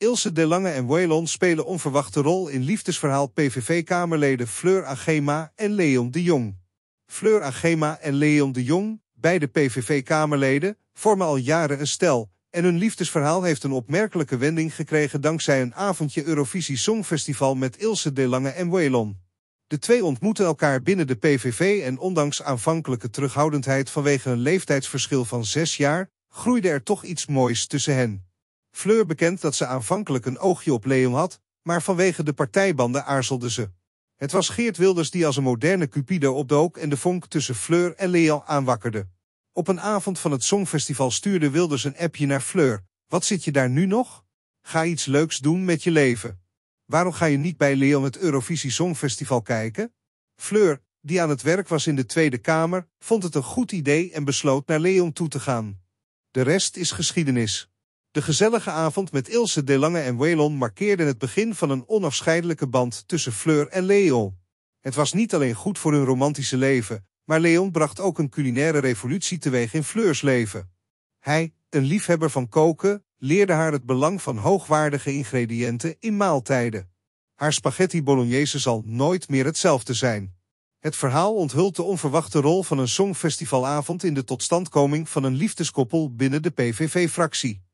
Ilse de Lange en Waylon spelen onverwachte rol in liefdesverhaal PVV-kamerleden Fleur Agema en Leon de Jong. Fleur Agema en Leon de Jong, beide PVV-kamerleden, vormen al jaren een stel... en hun liefdesverhaal heeft een opmerkelijke wending gekregen... dankzij een avondje Eurovisie Songfestival met Ilse de Lange en Waylon. De twee ontmoeten elkaar binnen de PVV en ondanks aanvankelijke terughoudendheid... vanwege een leeftijdsverschil van zes jaar, groeide er toch iets moois tussen hen. Fleur bekend dat ze aanvankelijk een oogje op Leon had, maar vanwege de partijbanden aarzelde ze. Het was Geert Wilders die als een moderne Cupido opdook en de vonk tussen Fleur en Leon aanwakkerde. Op een avond van het Songfestival stuurde Wilders een appje naar Fleur. Wat zit je daar nu nog? Ga iets leuks doen met je leven. Waarom ga je niet bij Leon het Eurovisie Songfestival kijken? Fleur, die aan het werk was in de Tweede Kamer, vond het een goed idee en besloot naar Leon toe te gaan. De rest is geschiedenis. De gezellige avond met Ilse de Lange en Waylon markeerde het begin van een onafscheidelijke band tussen Fleur en Leon. Het was niet alleen goed voor hun romantische leven, maar Leon bracht ook een culinaire revolutie teweeg in Fleurs leven. Hij, een liefhebber van koken, leerde haar het belang van hoogwaardige ingrediënten in maaltijden. Haar spaghetti bolognese zal nooit meer hetzelfde zijn. Het verhaal onthult de onverwachte rol van een songfestivalavond in de totstandkoming van een liefdeskoppel binnen de PVV-fractie.